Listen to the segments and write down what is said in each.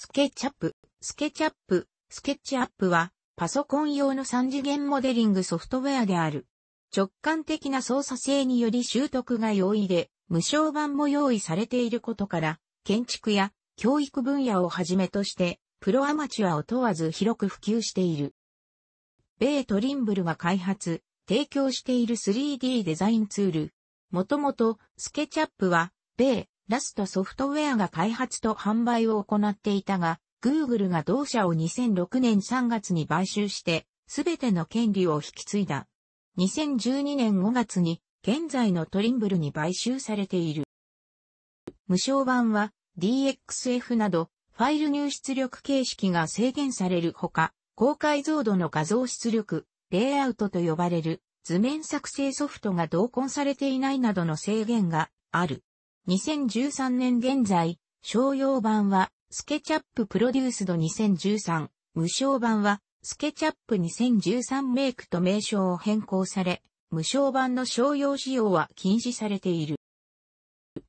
スケチャップ、スケチャップ、スケッチアップは、パソコン用の3次元モデリングソフトウェアである。直感的な操作性により習得が容易で、無償版も用意されていることから、建築や教育分野をはじめとして、プロアマチュアを問わず広く普及している。米トリンブルが開発、提供している 3D デザインツール。もともと、スケチャップは、米、ラストソフトウェアが開発と販売を行っていたが、Google が同社を2006年3月に買収して、すべての権利を引き継いだ。2012年5月に、現在のトリンブルに買収されている。無償版は DXF など、ファイル入出力形式が制限されるほか、高解像度の画像出力、レイアウトと呼ばれる図面作成ソフトが同梱されていないなどの制限がある。2013年現在、商用版は、スケチャッププロデュースド2013、無償版は、スケチャップ2013メイクと名称を変更され、無償版の商用使用は禁止されている。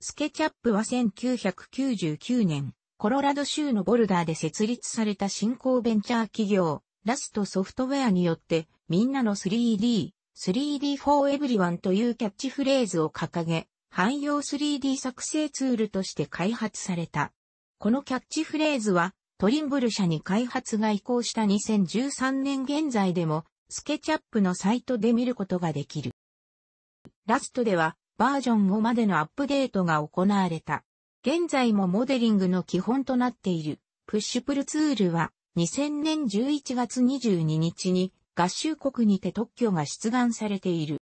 スケチャップは1999年、コロラド州のボルダーで設立された新興ベンチャー企業、ラストソフトウェアによって、みんなの 3D、3D for everyone というキャッチフレーズを掲げ、汎用 3D 作成ツールとして開発された。このキャッチフレーズは、トリンブル社に開発が移行した2013年現在でも、スケチャップのサイトで見ることができる。ラストでは、バージョン5までのアップデートが行われた。現在もモデリングの基本となっている、プッシュプルツールは、2000年11月22日に、合衆国にて特許が出願されている。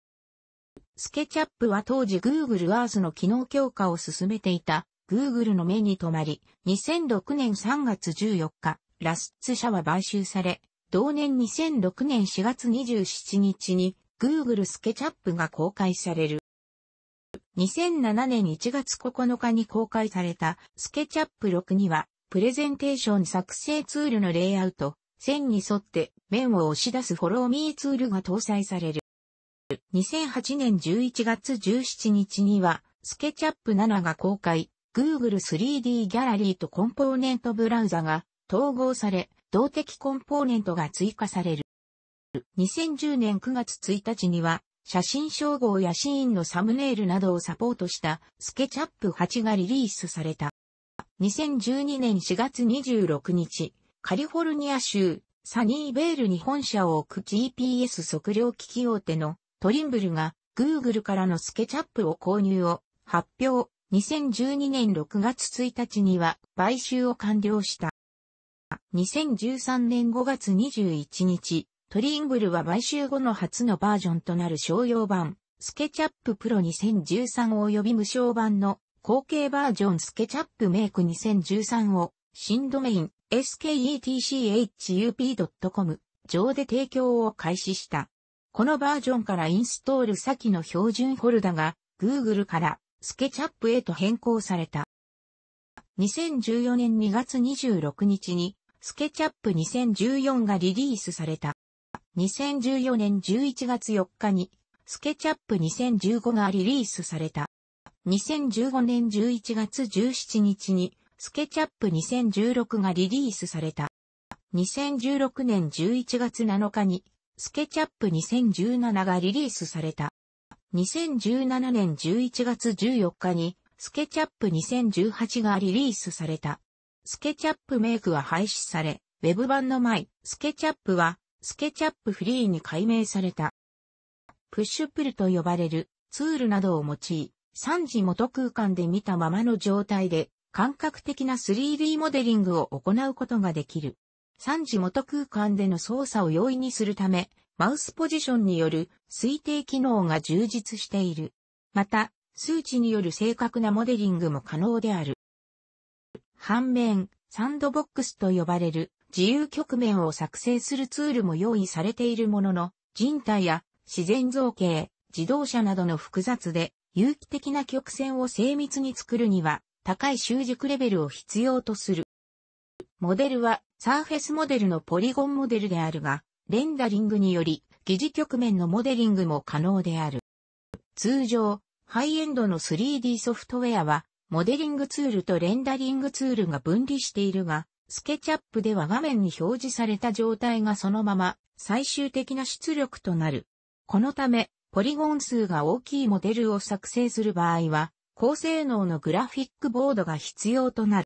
スケチャップは当時 Google Earth の機能強化を進めていた Google の目に留まり、2006年3月14日、ラスツ社は買収され、同年2006年4月27日に Google スケチャップが公開される。2007年1月9日に公開されたスケチャップ6には、プレゼンテーション作成ツールのレイアウト、線に沿って面を押し出すフォローミーツールが搭載される。2008年11月17日には、スケチャップ7が公開、Google 3D ギャラリーとコンポーネントブラウザが統合され、動的コンポーネントが追加される。2010年9月1日には、写真称号やシーンのサムネイルなどをサポートしたスケチャップ8がリリースされた。2012年4月26日、カリフォルニア州サニーベールに本社を置く GPS 測量機器大手のトリンブルが Google からのスケチャップを購入を発表。2012年6月1日には買収を完了した。2013年5月21日、トリンブルは買収後の初のバージョンとなる商用版、スケチャッププロ2013及び無償版の後継バージョンスケチャップメイク2013を新ドメイン sketchup.com 上で提供を開始した。このバージョンからインストール先の標準フォルダが Google からスケチャップへと変更された。2014年2月26日にスケチャップ2014がリリースされた。2014年11月4日にスケチャップ2015がリリースされた。2015年11月17日にスケチャップ2016がリリースされた。2016年11月7日にスケチャップ2017がリリースされた。2017年11月14日に、スケチャップ2018がリリースされた。スケチャップメイクは廃止され、ウェブ版の前、スケチャップは、スケチャップフリーに改名された。プッシュプルと呼ばれるツールなどを用い、3次元空間で見たままの状態で、感覚的な 3D モデリングを行うことができる。3次元空間での操作を容易にするため、マウスポジションによる推定機能が充実している。また、数値による正確なモデリングも可能である。反面、サンドボックスと呼ばれる自由局面を作成するツールも用意されているものの、人体や自然造形、自動車などの複雑で有機的な曲線を精密に作るには高い習熟レベルを必要とする。モデルは、サーフェスモデルのポリゴンモデルであるが、レンダリングにより、疑似局面のモデリングも可能である。通常、ハイエンドの 3D ソフトウェアは、モデリングツールとレンダリングツールが分離しているが、スケチャップでは画面に表示された状態がそのまま最終的な出力となる。このため、ポリゴン数が大きいモデルを作成する場合は、高性能のグラフィックボードが必要となる。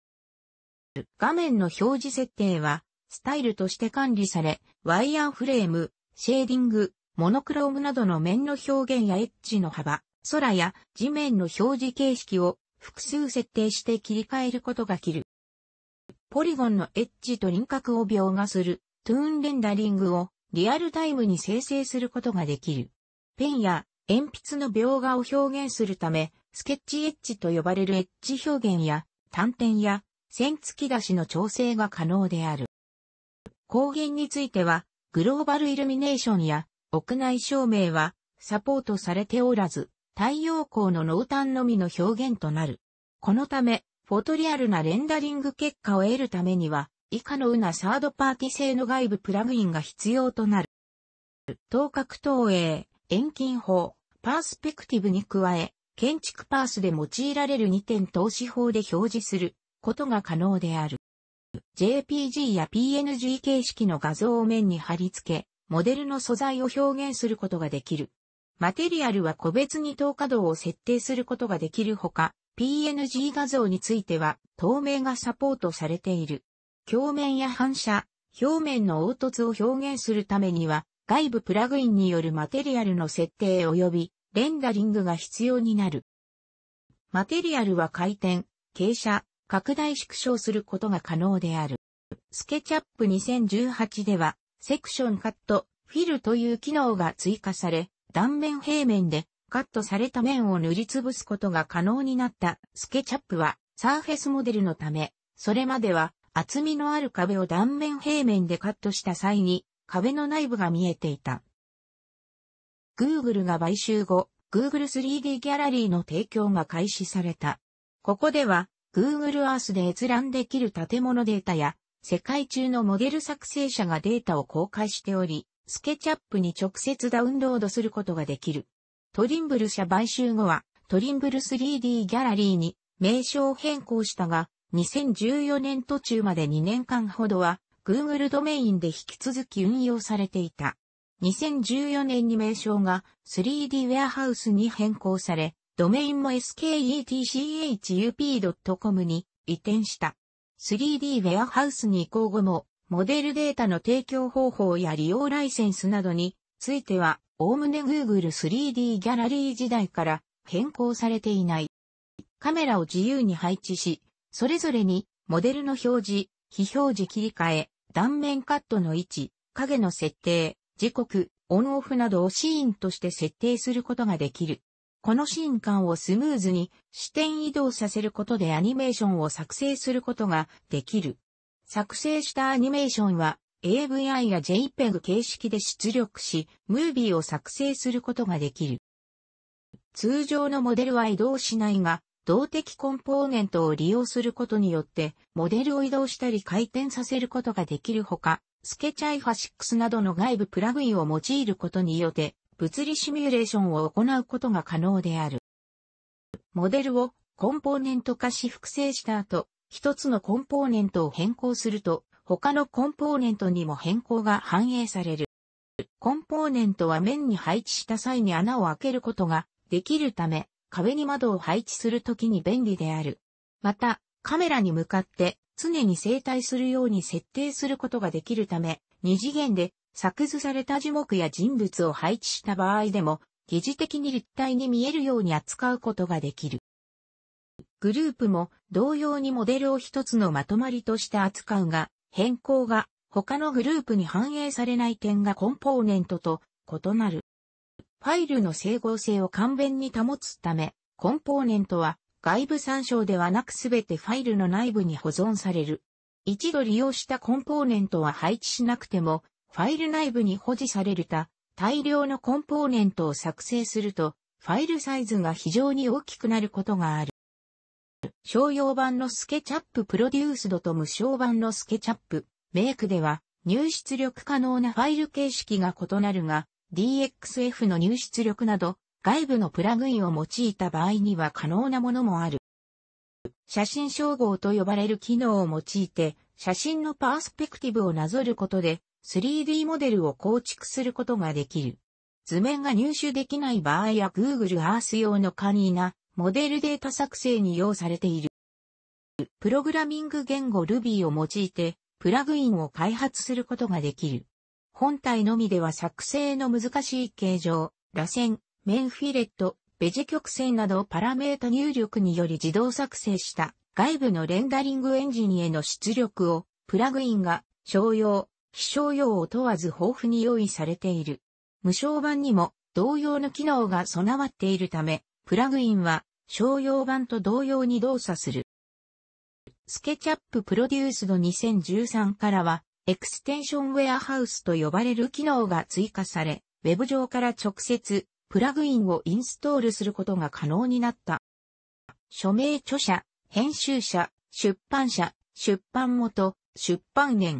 画面の表示設定は、スタイルとして管理され、ワイヤーフレーム、シェーディング、モノクロームなどの面の表現やエッジの幅、空や地面の表示形式を複数設定して切り替えることができる。ポリゴンのエッジと輪郭を描画するトゥーンレンダリングをリアルタイムに生成することができる。ペンや鉛筆の描画を表現するため、スケッチエッジと呼ばれるエッジ表現や、短点や線付き出しの調整が可能である。光源については、グローバルイルミネーションや屋内照明はサポートされておらず、太陽光の濃淡のみの表現となる。このため、フォトリアルなレンダリング結果を得るためには、以下のうなサードパーティ製の外部プラグインが必要となる。等角投影、遠近法、パースペクティブに加え、建築パースで用いられる2点投資法で表示することが可能である。JPG や PNG 形式の画像を面に貼り付け、モデルの素材を表現することができる。マテリアルは個別に透過度を設定することができるほか、PNG 画像については透明がサポートされている。鏡面や反射、表面の凹凸を表現するためには、外部プラグインによるマテリアルの設定及びレンダリングが必要になる。マテリアルは回転、傾斜、拡大縮小することが可能である。スケチャップ2018では、セクションカット、フィルという機能が追加され、断面平面でカットされた面を塗りつぶすことが可能になったスケチャップは、サーフェスモデルのため、それまでは厚みのある壁を断面平面でカットした際に、壁の内部が見えていた。Google が買収後、Google 3D ギャラリーの提供が開始された。ここでは、Google Earth で閲覧できる建物データや、世界中のモデル作成者がデータを公開しており、スケチャップに直接ダウンロードすることができる。トリンブル社買収後は、トリンブル 3D ギャラリーに名称を変更したが、2014年途中まで2年間ほどは、Google ドメインで引き続き運用されていた。2014年に名称が 3D ウェアハウスに変更され、ドメインも sketchup.com に移転した。3D ウェアハウスに移行後も、モデルデータの提供方法や利用ライセンスなどについては、おおむね Google 3D ギャラリー時代から変更されていない。カメラを自由に配置し、それぞれにモデルの表示、非表示切り替え、断面カットの位置、影の設定、時刻、オンオフなどをシーンとして設定することができる。このシーン間をスムーズに視点移動させることでアニメーションを作成することができる。作成したアニメーションは AVI や JPEG 形式で出力し、ムービーを作成することができる。通常のモデルは移動しないが、動的コンポーネントを利用することによって、モデルを移動したり回転させることができるほか、スケチャイファ6などの外部プラグインを用いることによって、物理シミュレーションを行うことが可能である。モデルをコンポーネント化し複製した後、一つのコンポーネントを変更すると、他のコンポーネントにも変更が反映される。コンポーネントは面に配置した際に穴を開けることができるため、壁に窓を配置するときに便利である。また、カメラに向かって常に正対するように設定することができるため、二次元で作図された樹木や人物を配置した場合でも、疑似的に立体に見えるように扱うことができる。グループも同様にモデルを一つのまとまりとして扱うが、変更が他のグループに反映されない点がコンポーネントと異なる。ファイルの整合性を簡便に保つため、コンポーネントは外部参照ではなくすべてファイルの内部に保存される。一度利用したコンポーネントは配置しなくてもファイル内部に保持されるた大量のコンポーネントを作成すると、ファイルサイズが非常に大きくなることがある。商用版のスケチャッププロデュースドと無償版のスケチャップメイクでは入出力可能なファイル形式が異なるが DXF の入出力など外部のプラグインを用いた場合には可能なものもある。写真照合と呼ばれる機能を用いて写真のパースペクティブをなぞることで 3D モデルを構築することができる。図面が入手できない場合や Google Earth 用の簡易なモデルデータ作成に用されている。プログラミング言語 Ruby を用いてプラグインを開発することができる。本体のみでは作成の難しい形状、螺旋、面フィレット、ベジ曲線などパラメータ入力により自動作成した外部のレンダリングエンジンへの出力をプラグインが商用、気象用を問わず豊富に用意されている。無償版にも同様の機能が備わっているため、プラグインは商用版と同様に動作する。スケチャッププロデュースの2013からは、エクステンションウェアハウスと呼ばれる機能が追加され、ウェブ上から直接プラグインをインストールすることが可能になった。署名著者、編集者、出版社、出版元、出版年、